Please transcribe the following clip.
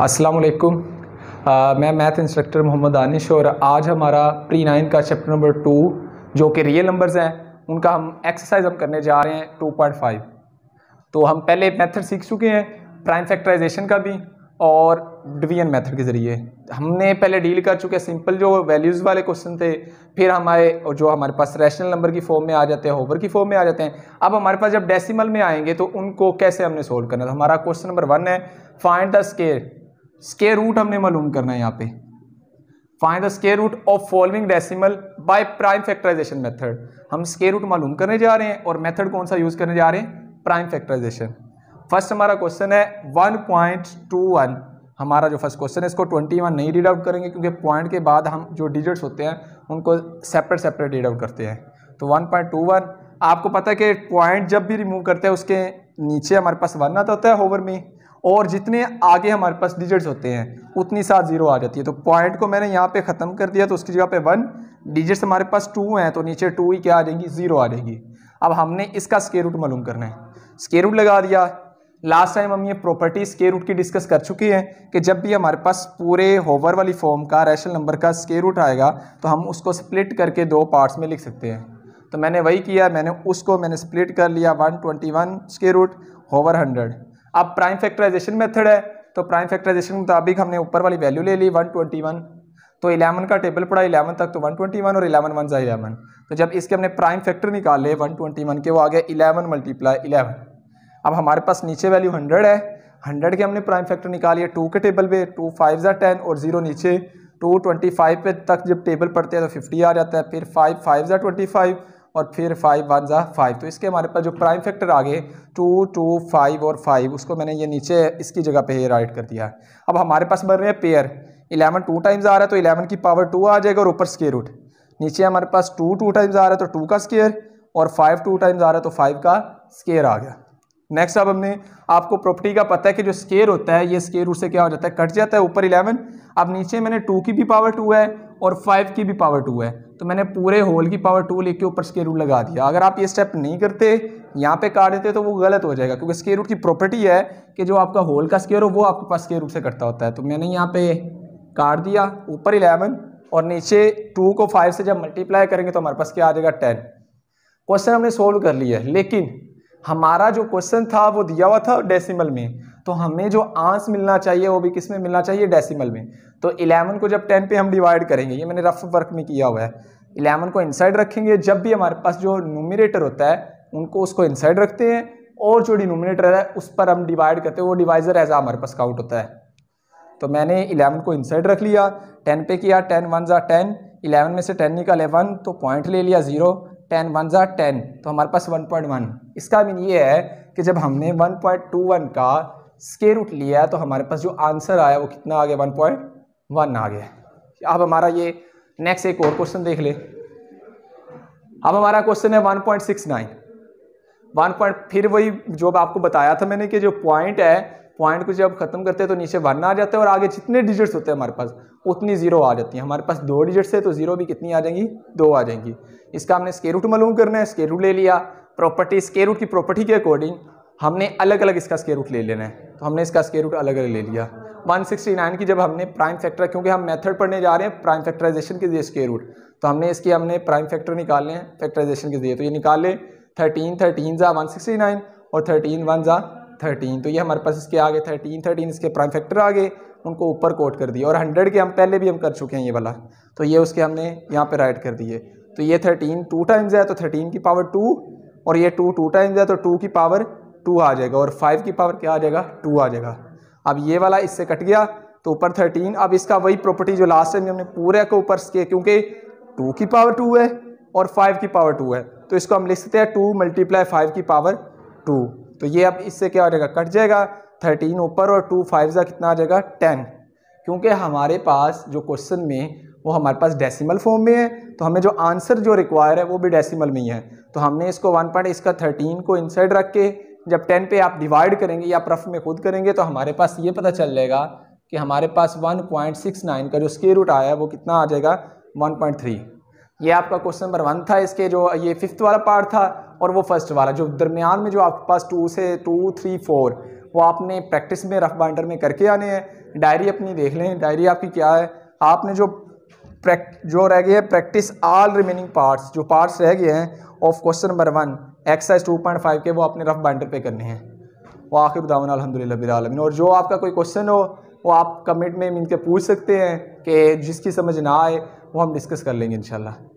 अस्सलाम वालेकुम मैं मैथ इंस्ट्रक्टर मोहम्मद दानिश और आज हमारा प्री नाइन का चैप्टर नंबर टू जो कि रियल नंबर्स हैं उनका हम एक्सरसाइज हम करने जा रहे हैं टू पॉइंट फाइव तो हम पहले मेथड सीख चुके हैं प्राइम फैक्टराइजेशन का भी और डिवीजन मेथड के ज़रिए हमने पहले डील कर चुके हैं सिंपल जो वैल्यूज़ वाले क्वेश्चन थे फिर हमारे जो हमारे पास रैशनल नंबर की फॉर्म में आ जाते हैं होवर की फॉर्म में आ जाते हैं अब हमारे पास जब डेसिमल में आएंगे तो उनको कैसे हमने सोल्व करना है तो हमारा क्वेश्चन नंबर वन है find the square square root हमने मालूम करना है यहाँ पे find the square root of following decimal by prime factorisation method हम स्केयर रूट मालूम करने जा रहे हैं और मेथड कौन सा यूज करने जा रहे हैं प्राइम फैक्टराइजेशन फर्स्ट हमारा क्वेश्चन है 1.21 हमारा जो फर्स्ट क्वेश्चन है इसको 21 नहीं रीड आउट करेंगे क्योंकि पॉइंट के बाद हम जो डिजिट्स होते हैं उनको सेपरेट सेपरेट रीड आउट करते हैं तो 1.21 आपको पता है कि पॉइंट जब भी रिमूव करते हैं उसके नीचे हमारे पास वन आता होता है होवर में और जितने आगे हमारे पास डिजिट्स होते हैं उतनी साथ जीरो आ जाती है तो पॉइंट को मैंने यहाँ पे ख़त्म कर दिया तो उसकी जगह पे वन डिजिट्स हमारे पास टू हैं तो नीचे टू ही क्या आ जाएगी ज़ीरो आ जाएगी अब हमने इसका स्केयर रूट मालूम करना है स्केयर रूट लगा दिया लास्ट टाइम हम ये प्रॉपर्टी स्केयर रूट की डिस्कस कर चुके हैं कि जब भी हमारे पास पूरे होवर वाली फॉर्म का रैशनल नंबर का स्केयर रूट आएगा तो हम उसको स्प्लिट करके दो पार्ट्स में लिख सकते हैं तो मैंने वही किया मैंने उसको मैंने स्प्लिट कर लिया one square root over hundred अब प्राइम फैक्टराइजेशन मेथड है तो प्राइम फैक्टराइजेशन के मुताबिक हमने ऊपर वाली वैल्यू ले ली 121 तो 11 का टेबल पड़ा 11 तक तो 121 और 11 वन जाए इलेवन तो जब इसके हमने प्राइम फैक्टर निकाले 121 के वो आ गया इलेवन मल्टीप्लाई इलेवन अब हमारे पास नीचे वैल्यू 100 है 100 के हमने प्राइम फैक्टर निकालिए टू के टेबल पर टू फाइव ज़ा टेन और जीरो नीचे टू ट्वेंटी फाइव पे तक जब टेबल पढ़ते हैं तो फिफ्टी आ जाता है फिर फाइव फाइव ज़ा ट्वेंटी फाइव और फिर फाइव वन ज़ा फाइव तो इसके हमारे पास जो प्राइम फैक्टर आ गए टू टू फाइव और फाइव उसको मैंने ये नीचे इसकी जगह पे राइट कर दिया अब हमारे पास बन रहे हैं पेयर इलेवन टू टाइम्स आ रहा है तो इलेवन की पावर टू आ जाएगा और ऊपर स्केयर रूट नीचे हमारे पास टू टू टाइम्स आ रहा है तो टू का स्केयर और फाइव टू टाइम्स आ रहा है तो फाइव का स्केयर आ गया नेक्स्ट अब हमने आपको प्रॉपर्टी का पता है कि जो स्केयर होता है ये स्केयर रूट से क्या हो जाता है कट जाता है ऊपर इलेवन अब नीचे मैंने टू की भी पावर टू है और फाइव की भी पावर टू है तो मैंने पूरे होल की पावर टू लिख के ऊपर स्केयर रूट लगा दिया अगर आप ये स्टेप नहीं करते यहाँ पे काट देते तो वो गलत हो जाएगा क्योंकि स्केयर रूट की प्रॉपर्टी है कि जो आपका होल का स्केयर हो वो आपके पास स्केयर रूट से कटता होता है तो मैंने यहाँ पे काट दिया ऊपर इलेवन और नीचे टू को फाइव से जब मल्टीप्लाई करेंगे तो हमारे पास क्या आ जाएगा टेन क्वेश्चन हमने सोल्व कर लिया है लेकिन हमारा जो क्वेश्चन था वो दिया हुआ था डेसिमल में तो हमें जो आंस मिलना चाहिए वो भी किस में मिलना चाहिए डेसिमल में तो 11 को जब 10 पे हम डिवाइड करेंगे ये मैंने रफ वर्क में किया हुआ है 11 को इनसाइड रखेंगे जब भी हमारे पास जो नोमिनेटर होता है उनको उसको इनसाइड रखते हैं और जो डिनोमिनेटर है उस पर हम डिवाइड करते हैं वो डिवाइजर एज हमारे पास काउट होता है तो मैंने इलेवन को इनसाइड रख लिया टेन पे किया टेन वन ज़ा टेन इलेवन में से टेन निकाले वन तो पॉइंट ले लिया ज़ीरो टेन वन ज़ा टेन तो हमारे पास वन पॉइंट वन इसका मीन ये है कि जब हमने वन पॉइंट टू वन का स्केयर रूट लिया तो हमारे पास जो आंसर आया वो कितना आ गया वन पॉइंट वन आ गया अब हमारा ये नेक्स्ट एक और क्वेश्चन देख ले अब हमारा क्वेश्चन है one point six nine one point फिर वही जो आपको बताया था मैंने कि जो पॉइंट है पॉइंट को जब खत्म करते हैं तो नीचे वन आ जाता है और आगे जितने डिजिट्स होते हैं हमारे पास उतनी जीरो आ जाती है हमारे पास दो डिजिट्स है तो जीरो भी कितनी आ जाएंगी दो आ जाएंगी इसका हमने स्केर रूट मालूम करना है स्केर रूट ले लिया प्रॉपर्टी स्केर रूट की प्रॉपर्टी के अकॉर्डिंग हमने अलग अलग इसका स्केयर रूट ले लेना है तो हमने इसका स्केयर रूट अलग अलग ले लिया 169 की जब हमने प्राइम फैक्टर क्योंकि हम मेथड पढ़ने जा रहे हैं प्राइम फैक्टराइजेशन के जरिए स्केयर रूट तो हमने इसके हमने प्राइम फैक्टर निकाले हैं फैक्टराइजेशन के जरिए तो ये निकाले थर्टीन थर्टीन ज़ा वन सिक्सटी नाइन और थर्टीन वन ज़ा थर्टीन तो ये हमारे पास इसके आगे थर्टीन थर्टीन इसके प्राइम फैक्टर आगे उनको ऊपर कोट कर दिए और हंड्रेड के हम पहले भी हम कर चुके हैं ये वाला तो ये उसके हमने यहाँ पर राइट कर दिए तो ये थर्टीन टू टाइम्स है तो थर्टीन की पावर टू और ये टू टू टाइम्स है तो टू की पावर टू आ जाएगा और फाइव की पावर क्या आ जाएगा टू आ जाएगा अब ये वाला इससे कट गया तो ऊपर थर्टीन अब इसका वही प्रॉपर्टी जो लास्ट टाइम हमने पूरे को ऊपर किया क्योंकि टू की पावर टू है और फाइव की पावर टू है तो इसको हम लिख सकते हैं टू मल्टीप्लाई फाइव की पावर टू तो ये अब इससे क्या हो जाएगा कट जाएगा थर्टीन ऊपर और टू फाइव का कितना आ जाएगा टेन क्योंकि हमारे पास जो क्वेश्चन में वो हमारे पास डेसिमल फॉर्म में है तो हमें जो आंसर जो रिक्वायर है वो भी डेसिमल में ही है तो हमने इसको वन पॉइंट इसका थर्टीन को इनसाइड रख के जब टेन पे आप डिवाइड करेंगे या प्रफ में खुद करेंगे तो हमारे पास ये पता चल जाएगा कि हमारे पास 1.69 का जो स्केयर रूट आया है वो कितना आ जाएगा 1.3 ये आपका क्वेश्चन नंबर वन था इसके जो ये फिफ्थ वाला पार्ट था और वो फर्स्ट वाला जो दरमियान में जो आपके पास टू से टू थ्री फोर वो आपने प्रैक्टिस में रफ बाइंडर में करके आने हैं डायरी अपनी देख लें डायरी आपकी क्या है आपने जो जो रह गई है प्रैक्टिस ऑल रिमेनिंग पार्ट्स जो पार्ट्स रह गए हैं of question number one exercise two point five के वो अपने रफ बाइंडर पे करने हैं वो आखिर दावन अलहमदिल्लाबिलमिन और जो आपका कोई क्वेश्चन हो वो आप कमेंट में इनके पूछ सकते हैं कि जिसकी समझ ना आए वो हम डिस्कस कर लेंगे इनशाला